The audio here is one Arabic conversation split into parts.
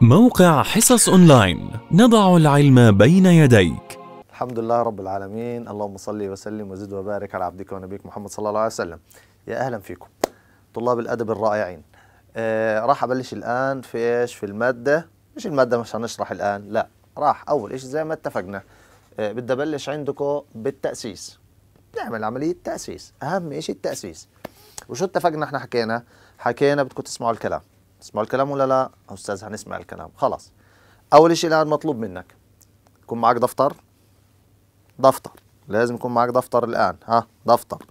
موقع حصص اونلاين نضع العلم بين يديك الحمد لله رب العالمين اللهم صل وسلم وزد وبارك على عبدك ونبيك محمد صلى الله عليه وسلم يا اهلا فيكم طلاب الادب الرائعين آه راح ابلش الان في ايش في الماده مش الماده مش هنشرح الان لا راح اول شيء زي ما اتفقنا آه بدي ابلش عندكم بالتاسيس نعمل عمليه تاسيس اهم شيء التاسيس وشو اتفقنا احنا حكينا حكينا بدكم تسمعوا الكلام تسمعوا الكلام ولا لا استاذ هنسمع الكلام خلاص اول شيء الان مطلوب منك يكون معك دفتر دفتر لازم يكون معك دفتر الان ها دفتر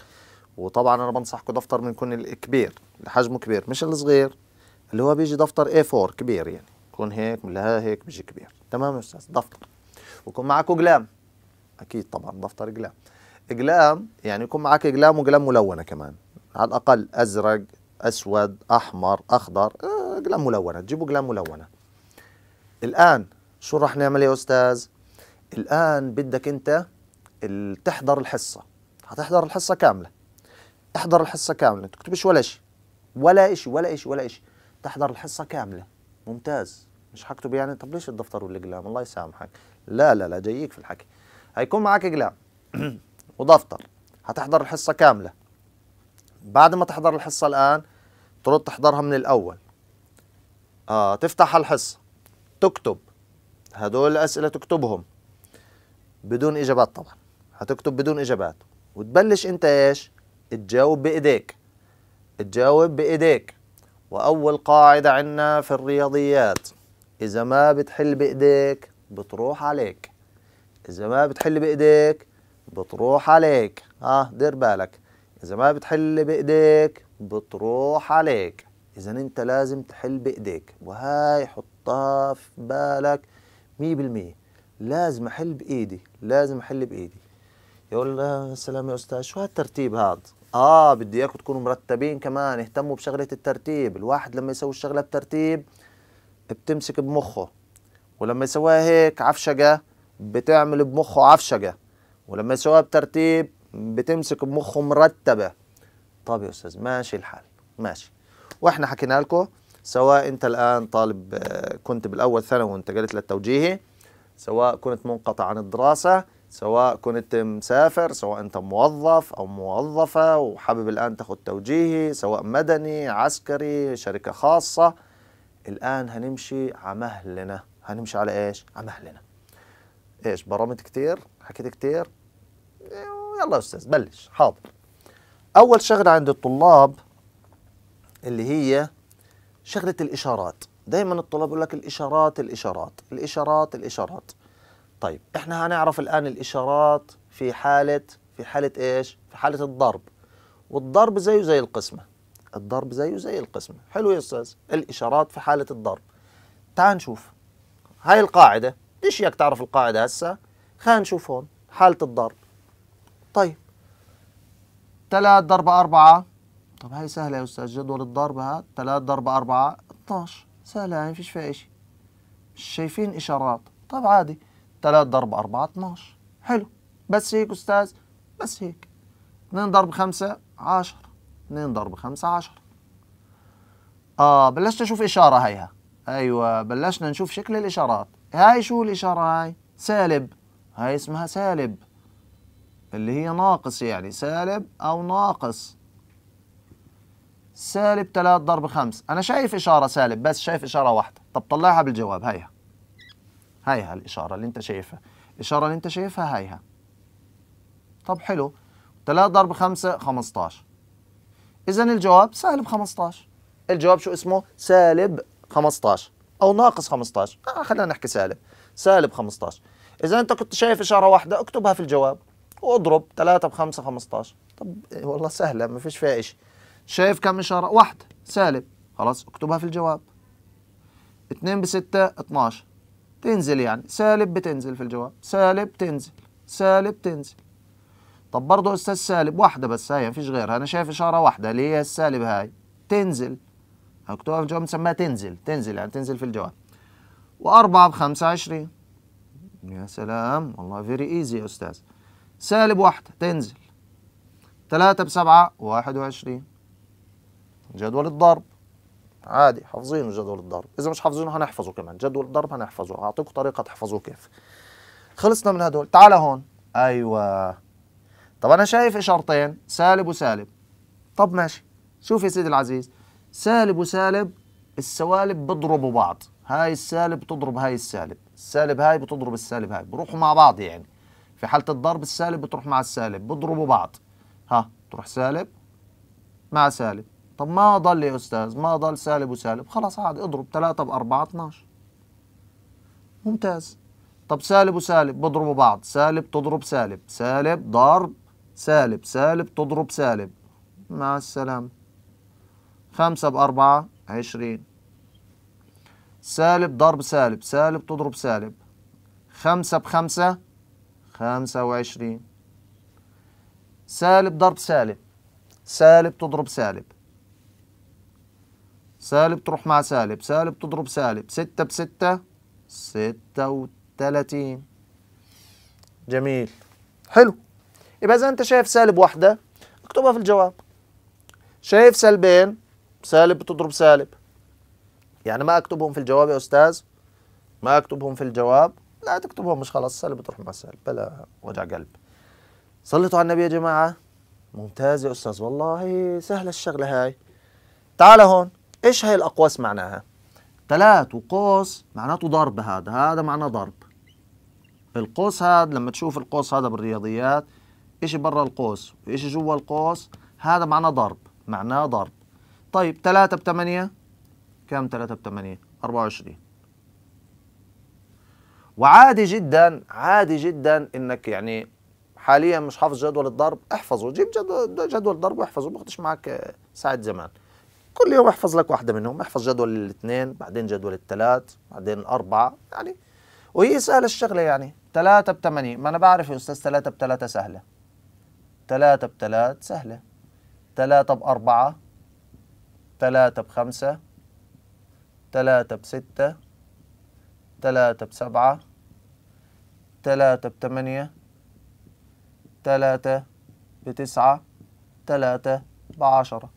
وطبعا انا بنصحكم دفتر من يكون الكبير اللي حجمه كبير مش الصغير اللي هو بيجي دفتر A4 كبير يعني يكون هيك من هيك بيجي كبير تمام يا استاذ دفتر ويكون معك اقلام اكيد طبعا دفتر اقلام اقلام يعني يكون معك اقلام وقلام ملونه كمان على الاقل ازرق اسود احمر اخضر اقلام ملونه تجيبوا اقلام ملونه الان شو راح نعمل يا استاذ الان بدك انت تحضر الحصه هتحضر الحصه كامله احضر الحصه كامله تكتبش ولا شيء ولا شيء ولا شيء ولا شيء تحضر الحصه كامله ممتاز مش حكتب يعني طب ليش الدفتر والاقلام الله يسامحك لا لا لا جايك في الحكي هيكون معك اقلام ودفتر هتحضر الحصه كامله بعد ما تحضر الحصه الان ترد تحضرها من الاول اه تفتح الحصه تكتب هدول الاسئله تكتبهم بدون اجابات طبعا هتكتب بدون اجابات وتبلش انت ايش تجاوب بايديك تجاوب بايديك واول قاعده عندنا في الرياضيات اذا ما بتحل بايديك بتروح عليك اذا ما بتحل بايديك بتروح عليك اه دير بالك اذا ما بتحل بايديك بتروح عليك اذا انت لازم تحل بايديك وهاي حطها في بالك 100% لازم احل بايدي لازم احل بايدي يقول يا سلام يا استاذ شو هالترتيب هذا اه بدي اياكم تكونوا مرتبين كمان اهتموا بشغله الترتيب الواحد لما يسوي الشغله بترتيب بتمسك بمخه ولما يسويها هيك عفشقه بتعمل بمخه عفشقه ولما يسويها بترتيب بتمسك بمخه مرتبه طب يا استاذ ماشي الحال ماشي واحنا حكينا لكم سواء انت الان طالب آه، كنت بالاول ثانوي وانتقلت للتوجيهي سواء كنت منقطع عن الدراسه سواء كنت مسافر سواء انت موظف او موظفه وحابب الان تاخذ توجيهي سواء مدني عسكري شركه خاصه الان هنمشي على مهلنا هنمشي على ايش على مهلنا ايش برمت كثير حكيت كثير إيه، يلا يا استاذ بلش حاضر اول شغله عند الطلاب اللي هي شغلة الإشارات دايما الطلاب يقول لك الإشارات الإشارات الإشارات الإشارات طيب إحنا هنعرف الآن الإشارات في حالة في حالة إيش؟ في حالة الضرب والضرب زيه زي القسمة الضرب زيه زي القسمة حلو يا أستاذ الإشارات في حالة الضرب تعال نشوف هاي القاعدة ليش ياك تعرف القاعدة هسا خلينا نشوف هون حالة الضرب طيب 3 ضرب 4 طب هاي سهلة يا أستاذ جدول الضرب هاد 3 ضرب 4 12 سهلة هاي يعني، مفيش فيها إشي مش شايفين إشارات طب عادي 3 ضرب 4 12 حلو بس هيك أستاذ بس هيك 2 ضرب 5 10 2 ضرب 5 10 آه بلشت أشوف إشارة هيها أيوة بلشنا نشوف شكل الإشارات هاي شو الإشارة هاي سالب هاي اسمها سالب اللي هي ناقص يعني سالب أو ناقص سالب 3 ضرب 5 انا شايف اشاره سالب بس شايف اشاره واحده طب طلعها بالجواب هيها هيها الاشاره اللي انت شايفها الاشاره اللي انت شايفها هيها طب حلو 3 ضرب 5 15 اذا الجواب سالب 15 الجواب شو اسمه سالب 15 او ناقص 15 آه خلينا نحكي سالب سالب 15 اذا انت كنت شايف اشاره واحده اكتبها في الجواب واضرب 3 ب 5 15 طب إيه، والله سهله ما فيش فيها شيء شايف كم إشارة؟ واحدة سالب خلاص اكتبها في الجواب 2 بستة 12 تنزل يعني سالب بتنزل في الجواب سالب تنزل سالب تنزل طب برضه أستاذ سالب واحدة بس هي مفيش غيرها أنا شايف إشارة واحدة اللي هي السالب هاي تنزل هكتبها في الجواب نسميها تنزل تنزل يعني تنزل في الجواب وأربعة بخمسة عشرين يا سلام والله فيري ايزي يا أستاذ سالب واحدة تنزل ثلاثة بسبعة واحد وعشرين جدول الضرب عادي حافظينه جدول الضرب اذا مش حافظينه هنحفظه كمان جدول الضرب هنحفظه اعطيكم طريقه تحفظوه كيف خلصنا من هدول تعال هون ايوه طب انا شايف اشارتين سالب وسالب طب ماشي شوف يا سيدي العزيز سالب وسالب السوالب بيضربوا بعض هاي السالب بتضرب هاي السالب السالب هاي بتضرب السالب هاي بروحوا مع بعض يعني في حالة الضرب السالب بتروح مع السالب بضربوا بعض ها تروح سالب مع سالب طب ما ضل يا أستاذ ما ضل سالب وسالب خلاص عادي اضرب 3 بأربعة 12 ممتاز طب سالب وسالب بضربوا بعض سالب تضرب سالب سالب ضرب سالب سالب تضرب سالب مع السلامة خمسة بأربعة عشرين سالب ضرب سالب سالب تضرب سالب خمسة بخمسة خمسة وعشرين سالب ضرب سالب سالب تضرب سالب سالب تروح مع سالب سالب تضرب سالب ستة بستة ستة وتلاتين جميل حلو يبقى إذا أنت شايف سالب واحدة اكتبها في الجواب شايف سلبين سالب بتضرب سالب يعني ما أكتبهم في الجواب يا أستاذ ما أكتبهم في الجواب لا تكتبهم مش خلاص سالب بتروح مع سالب بلا وجع قلب صليتوا على النبي يا جماعة ممتاز يا أستاذ والله سهلة الشغلة هاي تعال هون ايش هاي الاقواس معناها ثلاث وقوس معناته ضرب هذا هذا معناه ضرب القوس هذا لما تشوف القوس هذا بالرياضيات ايش برا القوس وايش جوا القوس هذا معناه ضرب معناه ضرب طيب ثلاثة بثمانية كم ثلاثة بثمانية 24 وعادي جدا عادي جدا انك يعني حاليا مش حافظ جدول الضرب احفظه جيب جدول جدول الضرب واحفظه ما معك ساعة زمان كل يوم احفظ لك واحده منهم احفظ جدول الاثنين بعدين جدول الثلاث بعدين الاربعه يعني وهي سهله الشغله يعني ثلاثة بثمانية ما انا بعرف يا استاذ ثلاثة بثلاثة سهله ثلاثة ب سهله ثلاثة بأربعة ثلاثة بخمسة ثلاثة بستة ثلاثة بسبعة ثلاثة بثمانية ثلاثة بتسعة ثلاثة بعشرة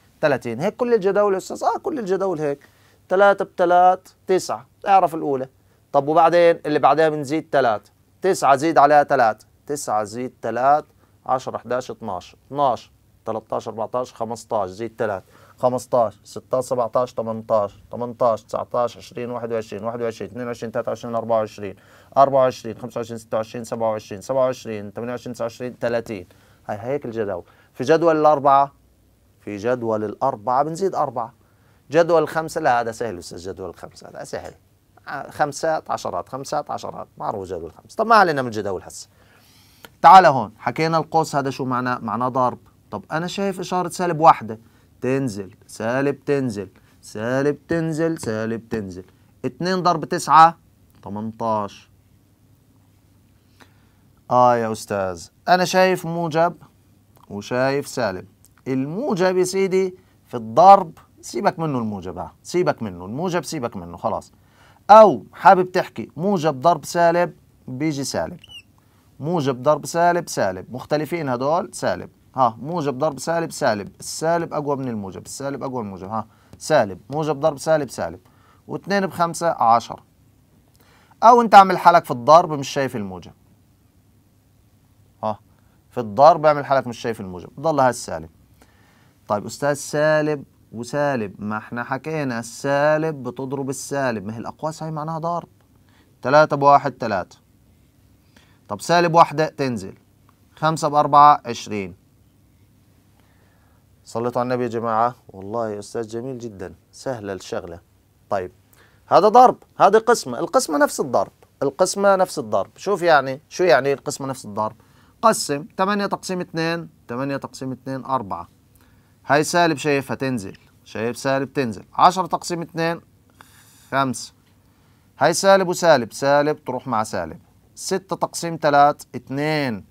30 هيك كل الجداول استاذ اه كل الجداول هيك 3 ب 3 9 اعرف الاولى طب وبعدين اللي بعدها بنزيد 3 9 زيد عليها 3 9 زيد 3 10 11 12 12 13 14 15 زيد 3 15 16 17 18 18 19 20 21 21 22 23 24 24 25 26 27 27 28 29 30 هي هيك الجداول في جدول الأربعة في جدول الأربعة بنزيد أربعة جدول الخمسة لا هذا سهل أستاذ جدول الخمسة هذا سهل آه، خمسات عشرات خمسات عشرات معروف جدول الخمسة طب ما علينا من الجدول هسه تعال هون حكينا القوس هذا شو معناه معناه ضرب طب أنا شايف إشارة سالب واحدة تنزل سالب تنزل سالب تنزل سالب تنزل 2 ضرب 9 18 آه يا أستاذ أنا شايف موجب وشايف سالب الموجب يا سيدي في الضرب سيبك منه الموجب ها سيبك منه الموجب سيبك منه خلاص أو حابب تحكي موجب ضرب سالب بيجي سالب موجب ضرب سالب سالب مختلفين هدول سالب ها موجب ضرب سالب سالب السالب أقوى من الموجب السالب أقوى من الموجب ها سالب موجب ضرب سالب سالب واثنين بخمسة عشر أو أنت عامل حالك في الضرب مش شايف الموجب ها في الضرب اعمل حالك مش شايف الموجب ضلها السالب طيب أستاذ سالب وسالب ما احنا حكينا السالب بتضرب السالب ما هي الأقواس هي معناها ضرب 3 ب 1 3 طب سالب واحدة تنزل 5 ب 4 20 صليتوا على النبي يا جماعة والله يا أستاذ جميل جدا سهلة الشغلة طيب هذا ضرب هذه قسمة القسمة نفس الضرب القسمة نفس الضرب شوف يعني شو يعني القسمة نفس الضرب قسم 8 تقسيم 2 8 تقسيم 2 4 هاي سالب شايفها تنزل شايف سالب تنزل 10 تقسيم 2 5 هاي سالب وسالب سالب تروح مع سالب 6 تقسيم 3 2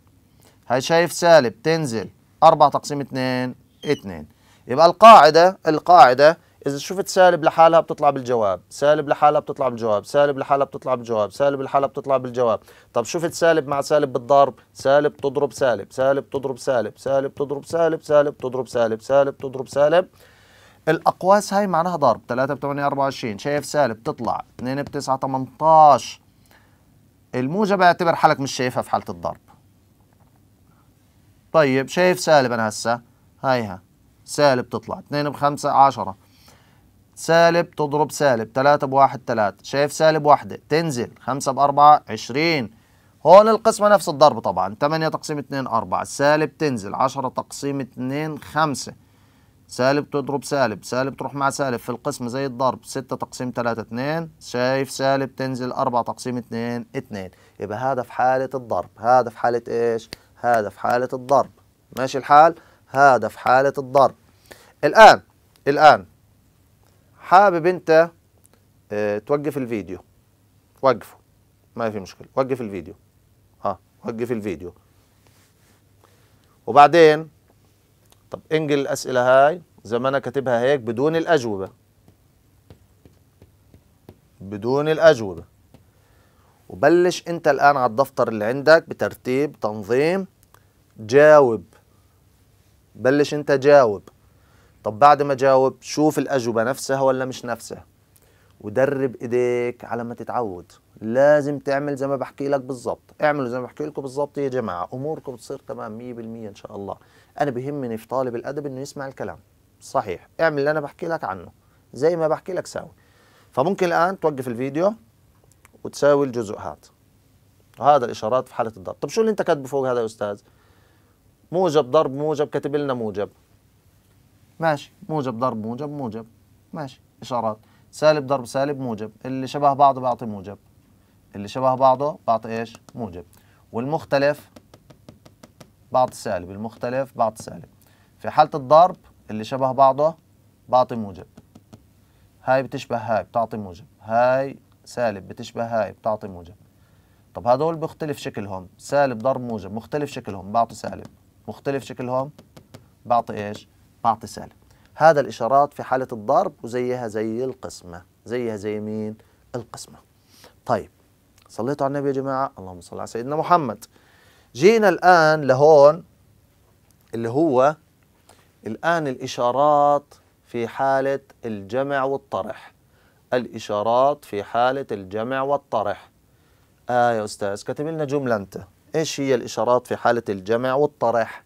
هاي شايف سالب تنزل 4 تقسيم 2 2 يبقى القاعدة القاعدة اذا شفت سالب لحالها بتطلع بالجواب سالب لحالها بتطلع بالجواب سالب لحالها بتطلع بالجواب سالب لحالها بتطلع بالجواب طب شفت سالب مع سالب بالضرب سالب تضرب سالب سالب تضرب سالب سالب تضرب سالب سالب تضرب سالب سالب تضرب سالب الاقواس هاي معناها ضرب 3 ب 8 24 شايف سالب تطلع 2 ب 9 18 الموجب اعتبر حالك مش شايفها في حاله الضرب طيب شايف سالب انا هسه هايها سالب تطلع 2 ب 5 10 سالب تضرب سالب 3 بواحد 3 شايف سالب واحدة تنزل 5 بأربعة 20 هون القسمة نفس الضرب طبعا 8 تقسيم 2 4 سالب تنزل 10 تقسيم 2 5 سالب تضرب سالب سالب تروح مع سالب في القسمة زي الضرب 6 تقسيم 3 2 شايف سالب تنزل 4 تقسيم 2 2 يبقى هذا في حالة الضرب هذا في حالة ايش؟ هذا في حالة الضرب ماشي الحال؟ هذا في حالة الضرب الآن الآن حابب انت اه توقف الفيديو وقفه ما في مشكله وقف الفيديو اه وقف الفيديو وبعدين طب انقل الاسئله هاي زي ما انا كاتبها هيك بدون الاجوبه بدون الاجوبه وبلش انت الان على الدفتر اللي عندك بترتيب تنظيم جاوب بلش انت جاوب طب بعد ما جاوب شوف الأجوبة نفسها ولا مش نفسها ودرب إيديك على ما تتعود لازم تعمل زي ما بحكي لك بالضبط اعملوا زي ما بحكي لكم بالضبط يا جماعة أموركم تصير تمام 100% إن شاء الله أنا بهمني في طالب الأدب إنه يسمع الكلام صحيح اعمل اللي أنا بحكي لك عنه زي ما بحكي لك ساوي فممكن الآن توقف الفيديو وتساوي الجزء هذا هذا الإشارات في حالة الضرب طب شو اللي أنت كاتبه فوق هذا يا أستاذ موجب ضرب موجب كاتب لنا موجب ماشي موجب ضرب موجب موجب ماشي إشارات سالب ضرب سالب موجب اللي شبه بعضه بيعطي موجب اللي شبه بعضه بيعطي إيش موجب والمختلف بعض سالب المختلف بعض سالب في حالة الضرب اللي شبه بعضه بعطي موجب هاي بتشبه هاي بتعطي موجب هاي سالب بتشبه هاي بتعطي موجب طب هدول بيختلف شكلهم سالب ضرب موجب مختلف شكلهم بعطي سالب مختلف شكلهم بعطي ايش بعطي سالب هذا الإشارات في حالة الضرب وزيها زي القسمة زيها زي مين القسمة طيب صليتوا على النبي يا جماعة اللهم صل على سيدنا محمد جينا الآن لهون اللي هو الآن الإشارات في حالة الجمع والطرح الإشارات في حالة الجمع والطرح آه يا أستاذ كتب لنا جملة أنت إيش هي الإشارات في حالة الجمع والطرح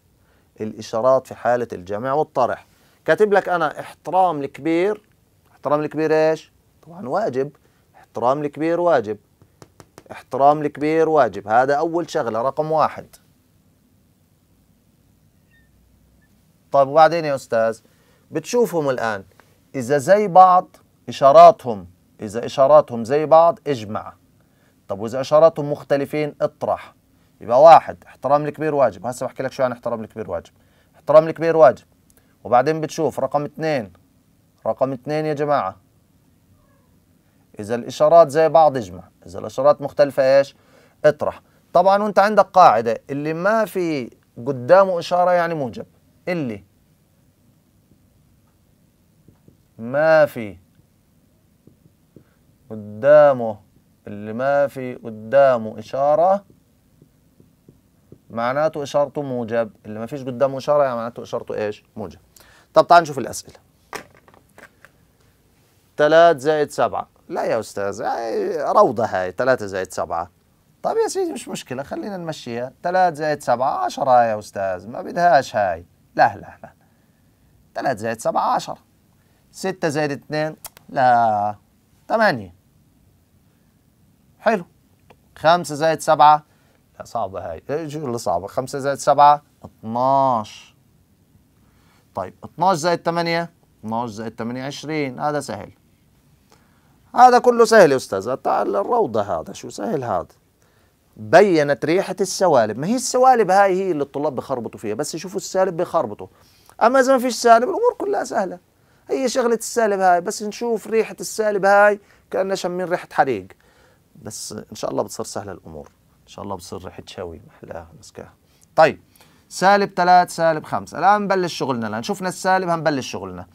الإشارات في حالة الجمع والطرح كاتب لك أنا احترام الكبير احترام الكبير إيش؟ طبعا واجب احترام الكبير واجب احترام الكبير واجب هذا أول شغلة رقم واحد طيب وبعدين يا أستاذ بتشوفهم الآن إذا زي بعض إشاراتهم إذا إشاراتهم زي بعض اجمع طب وإذا إشاراتهم مختلفين اطرح يبقى واحد احترام الكبير واجب هسه بحكي لك شو عن احترام الكبير واجب احترام الكبير واجب وبعدين بتشوف رقم اثنين رقم اثنين يا جماعة إذا الإشارات زي بعض اجمع إذا الإشارات مختلفة إيش اطرح طبعا وانت عندك قاعدة اللي ما في قدامه إشارة يعني موجب اللي ما في قدامه اللي ما في قدامه إشارة معناته إشارته موجب اللي ما فيش قدامه إشارة يعني معناته إشارته إيش موجب طب تعال نشوف الأسئلة 3 زائد 7 لا يا أستاذ هاي روضة هاي 3 زائد 7 طب يا سيدي مش مشكلة خلينا نمشيها 3 زائد 7 10 يا أستاذ ما بدهاش هاي لا لا لا 3 زائد 7 10 6 زائد 2 لا 8 حلو 5 زائد 7 لا صعبة هاي إيه، شو اللي صعبة 5 زائد 7 12 طيب 12 زائد 8 12 زائد 8 20 هذا سهل هذا كله سهل يا أستاذ تعال الروضة هذا شو سهل هذا بينت ريحة السوالب ما هي السوالب هاي هي اللي الطلاب بخربطوا فيها بس يشوفوا السالب بخربطوا أما إذا ما فيش سالب الأمور كلها سهلة هي شغلة السالب هاي بس نشوف ريحة السالب هاي كأننا شمين ريحة حريق بس إن شاء الله بتصير سهلة الأمور ان شاء الله بصير ريحه شوي محلاها مسكاها طيب سالب ثلاث سالب خمسة الان نبلش شغلنا الان شفنا السالب هنبلش شغلنا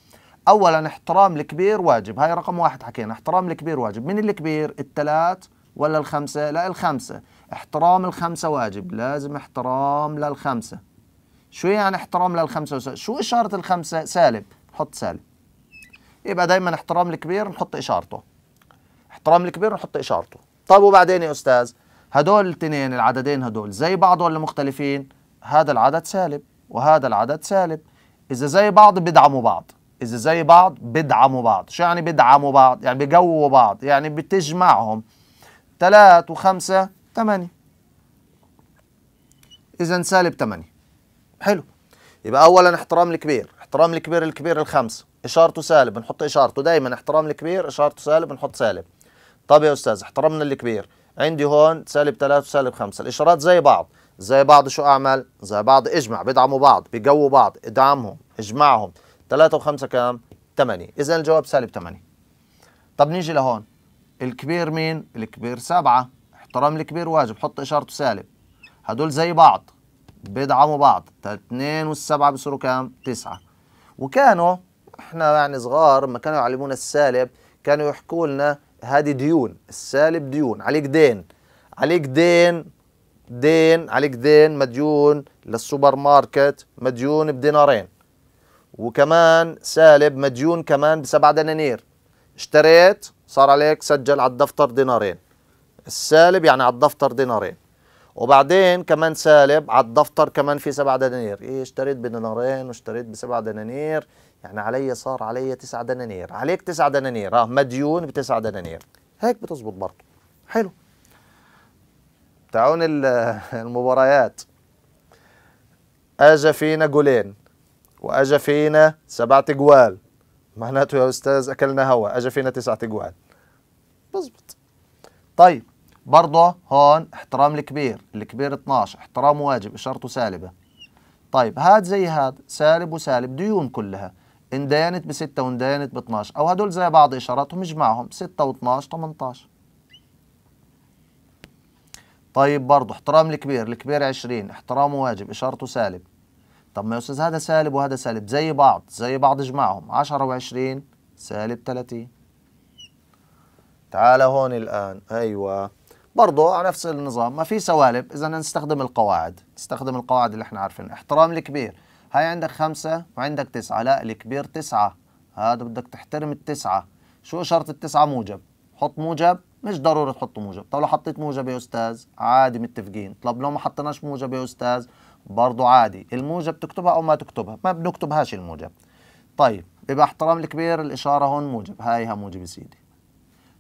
اولا احترام الكبير واجب هاي رقم واحد حكينا احترام الكبير واجب من الكبير الثلاث ولا الخمسة لا الخمسة احترام الخمسة واجب لازم احترام للخمسة شو يعني احترام للخمسة شو إشارة الخمسة سالب حط سالب يبقى دايما احترام الكبير نحط إشارته احترام الكبير نحط إشارته طيب وبعدين يا أستاذ هدول الاثنين العددين هدول زي بعض ولا مختلفين هذا العدد سالب وهذا العدد سالب اذا زي بعض بيدعموا بعض اذا زي بعض بيدعموا بعض شو يعني بيدعموا بعض يعني بقووا بعض يعني بتجمعهم 3 و5 8 اذا سالب 8 حلو يبقى اولا احترام الكبير احترام الكبير الكبير الخمسه اشارته سالب بنحط اشارته دايما احترام الكبير اشارته سالب بنحط سالب طب يا استاذ احترمنا الكبير عندي هون سالب 3 وسالب 5 الإشارات زي بعض زي بعض شو أعمل؟ زي بعض اجمع بيدعموا بعض بيقووا بعض ادعمهم اجمعهم 3 و5 كم 8 إذا الجواب سالب 8 طب نيجي لهون الكبير مين؟ الكبير 7 احترام الكبير واجب حط إشارته سالب هدول زي بعض بيدعموا بعض 2 وال7 بصيروا كم 9 وكانوا احنا يعني صغار لما كانوا يعلمونا السالب كانوا يحكوا لنا هذه ديون السالب ديون عليك دين عليك دين دين عليك دين مديون للسوبر ماركت مديون بدينارين وكمان سالب مديون كمان بسبعة دنانير اشتريت صار عليك سجل على الدفتر دينارين السالب يعني على الدفتر دينارين وبعدين كمان سالب على الدفتر كمان في سبعة دنانير ايه اشتريت بدينارين واشتريت بسبعة دنانير يعني علي صار علي تسعة دنانير عليك تسعة دنانير اه مديون بتسعة دنانير هيك بتزبط برضه حلو تعون المباريات اجى فينا جولين واجى فينا سبعة جوال معناته يا استاذ اكلنا هوا اجى فينا تسعة جوال بزبط طيب برضه هون احترام الكبير الكبير 12 احترام واجب اشارته سالبه طيب هاد زي هاد سالب وسالب ديون كلها ان دينت ب 6 وان دينت ب 12 او هدول زي بعض اشاراتهم اجمعهم 6 و 12 18 طيب برضه احترام الكبير الكبير 20 احترامه واجب اشارته سالب طب ما يا استاذ هذا سالب وهذا سالب زي بعض زي بعض اجمعهم 10 و20 سالب 30 تعال هون الان ايوه برضه على نفس النظام ما في سوالب اذا نستخدم القواعد نستخدم القواعد اللي احنا عارفينها احترام الكبير هاي عندك خمسة وعندك تسعة لا الكبير تسعة هذا بدك تحترم التسعة شو شرط التسعة موجب حط موجب مش ضروري تحط موجب طب لو حطيت موجب يا أستاذ عادي متفقين طب لو ما حطيناش موجب يا أستاذ برضو عادي الموجب تكتبها أو ما تكتبها ما بنكتبهاش الموجب طيب يبقى احترام الكبير الإشارة هون موجب هاي ها موجب يا سيدي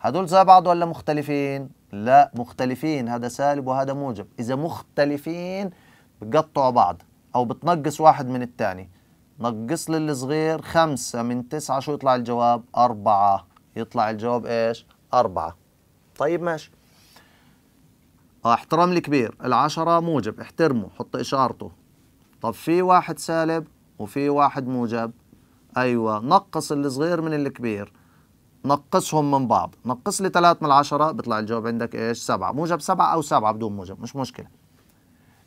هدول زي بعض ولا مختلفين لا مختلفين هذا سالب وهذا موجب إذا مختلفين بقطعوا بعض أو بتنقص واحد من الثاني نقص لي الصغير خمسة من تسعة شو يطلع الجواب أربعة يطلع الجواب إيش أربعة طيب ماشي اه احترم الكبير العشرة موجب احترمه حط إشارته طب في واحد سالب وفي واحد موجب أيوة نقص الصغير من الكبير نقصهم من بعض نقص لي ثلاث من العشرة بيطلع الجواب عندك ايش سبعة موجب سبعة او سبعة بدون موجب مش مشكله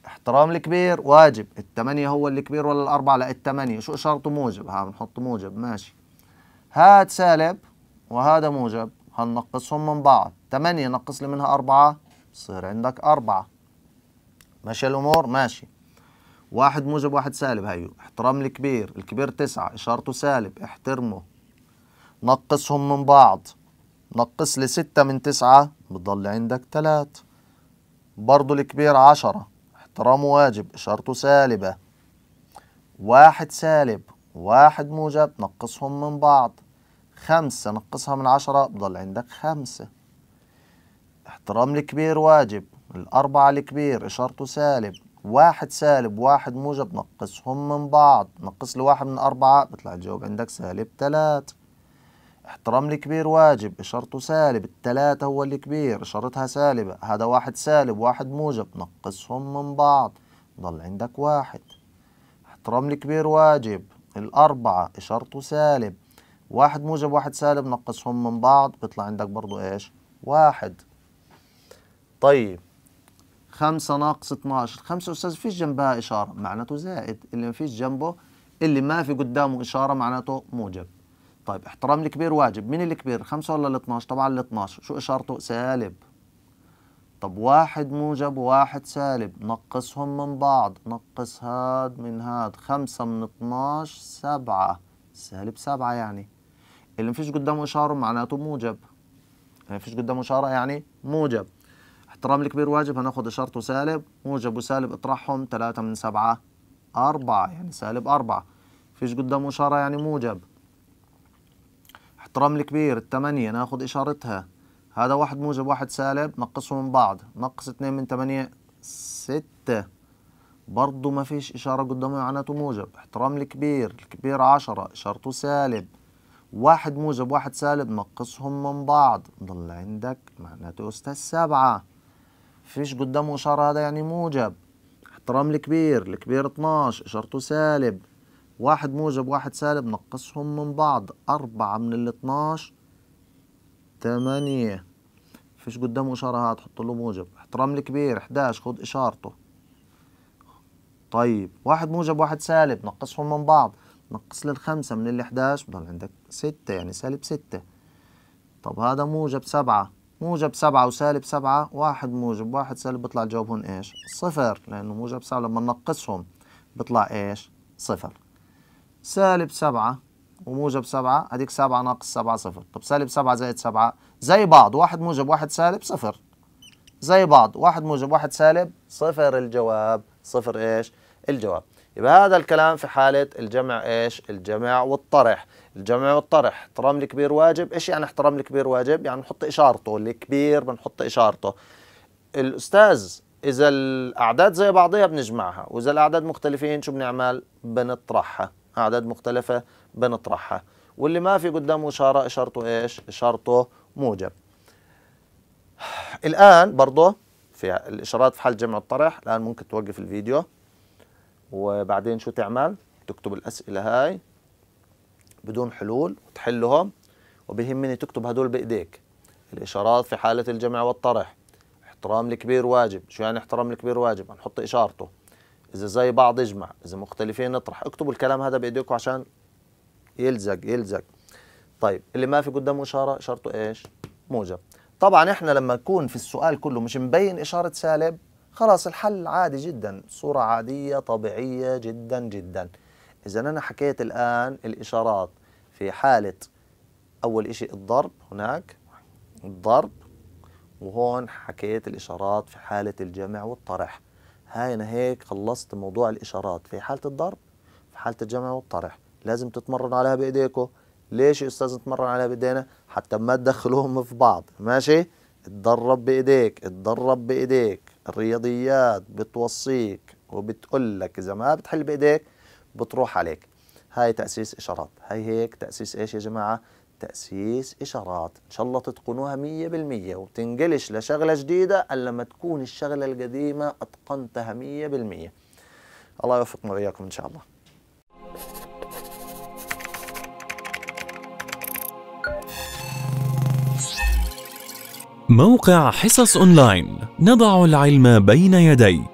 احترام الكبير واجب الثمانية هو الكبير ولا الأربعة لا الثمانية شو شرطه موجب ها بنحط موجب ماشي هاد سالب وهذا موجب هننقصهم من بعض ثمانية نقص لي منها أربعة بصير عندك أربعة ماشي الأمور ماشي واحد موجب واحد سالب هيو احترام الكبير الكبير تسعة إشارته سالب احترمه نقصهم من بعض نقص لي ستة من تسعة بضل عندك تلات برضو الكبير عشرة احترام واجب إشارته سالبة واحد سالب واحد موجب نقصهم من بعض خمسة نقصها من عشرة بضل عندك خمسة احترام الكبير واجب الأربعة الكبير إشارته سالب واحد سالب واحد موجب نقصهم من بعض نقص لواحد من أربعة بطلع الجواب عندك سالب تلاتة احترام الكبير واجب إشارته سالب التلاتة هو الكبير إشارتها سالبة هذا واحد سالب واحد موجب نقصهم من بعض ضل عندك واحد احترام الكبير واجب الأربعة إشارته سالب واحد موجب واحد سالب نقصهم من بعض بيطلع عندك برضو إيش واحد طيب خمسة ناقص 12 خمسة أستاذ فيش جنبها إشارة معناته زائد اللي ما فيش جنبه اللي ما في قدامه إشارة معناته موجب طيب احترام الكبير واجب مين الكبير خمسة ولا ال 12 طبعا ال 12 شو اشارته سالب طب واحد موجب واحد سالب نقصهم من بعض نقص هاد من هاد خمسة من 12 سبعة سالب سبعة يعني اللي مفيش قدامه إشارة معناته موجب اللي مفيش قدامه إشارة يعني موجب احترام الكبير واجب هناخد إشارته سالب موجب وسالب اطرحهم تلاتة من سبعة أربعة يعني سالب أربعة مفيش قدامه إشارة يعني موجب احترام الكبير التمانية ناخد إشارتها هذا واحد موجب واحد سالب نقصهم من بعض نقص اتنين من تمانية ستة برضو ما فيش إشارة قدامه يعني معناته موجب احترام الكبير الكبير عشرة إشارته سالب واحد موجب واحد سالب نقصهم من بعض ضل عندك معناته أستاذ سبعة فيش قدامه إشارة هذا يعني موجب احترام الكبير الكبير اتناش إشارته سالب واحد موجب واحد سالب نقصهم من بعض أربعة من ال 12 تمانية فيش قدامه إشارة حط له موجب احترام الكبير 11 خد إشارته طيب واحد موجب واحد سالب نقصهم من بعض نقص للخمسة من ال 11 بضل عندك ستة يعني سالب ستة طب هذا موجب سبعة موجب سبعة وسالب سبعة واحد موجب واحد سالب بيطلع جوابهم ايش؟ صفر لأنه موجب سبعة لما ننقصهم بيطلع ايش؟ صفر سالب سبعة وموجب سبعة هديك سبعة ناقص سبعة صفر طب سالب سبعة زائد سبعة زي بعض واحد موجب واحد سالب صفر زي بعض واحد موجب واحد سالب صفر الجواب صفر ايش الجواب يبقى هذا الكلام في حالة الجمع ايش الجمع والطرح الجمع والطرح احترام الكبير واجب ايش يعني احترام الكبير واجب يعني نحط اشارته الكبير بنحط اشارته الاستاذ اذا الاعداد زي بعضها بنجمعها واذا الاعداد مختلفين شو بنعمل بنطرحها أعداد مختلفة بنطرحها واللي ما في قدامه إشارة إشارته إيش؟ إشارته موجب الآن برضه في الإشارات في حل جمع الطرح الآن ممكن توقف الفيديو وبعدين شو تعمل؟ تكتب الأسئلة هاي بدون حلول وتحلهم وبيهمني تكتب هدول بإيديك الإشارات في حالة الجمع والطرح احترام الكبير واجب شو يعني احترام الكبير واجب؟ نحط إشارته اذا زي بعض اجمع اذا مختلفين نطرح اكتبوا الكلام هذا بايديكم عشان يلزق يلزق طيب اللي ما في قدامه اشاره اشارته ايش موجب طبعا احنا لما نكون في السؤال كله مش مبين اشاره سالب خلاص الحل عادي جدا صوره عاديه طبيعيه جدا جدا اذا انا حكيت الان الاشارات في حاله اول شيء الضرب هناك الضرب وهون حكيت الاشارات في حاله الجمع والطرح هاي أنا هيك خلصت موضوع الإشارات في حالة الضرب في حالة الجمع والطرح لازم تتمرن عليها بإيديكم ليش يا أستاذ نتمرن عليها بإيدينا حتى ما تدخلوهم في بعض ماشي اتدرب بإيديك اتدرب بإيديك الرياضيات بتوصيك وبتقول لك إذا ما بتحل بإيديك بتروح عليك هاي تأسيس إشارات هاي هيك تأسيس إيش يا جماعة تأسيس إشارات إن شاء الله تتقنوها مية بالمية وتنقلش لشغلة جديدة إلا ما تكون الشغلة القديمة أتقنتها مية بالمية الله يوفقنا وإياكم إن شاء الله موقع حصص أونلاين نضع العلم بين يديك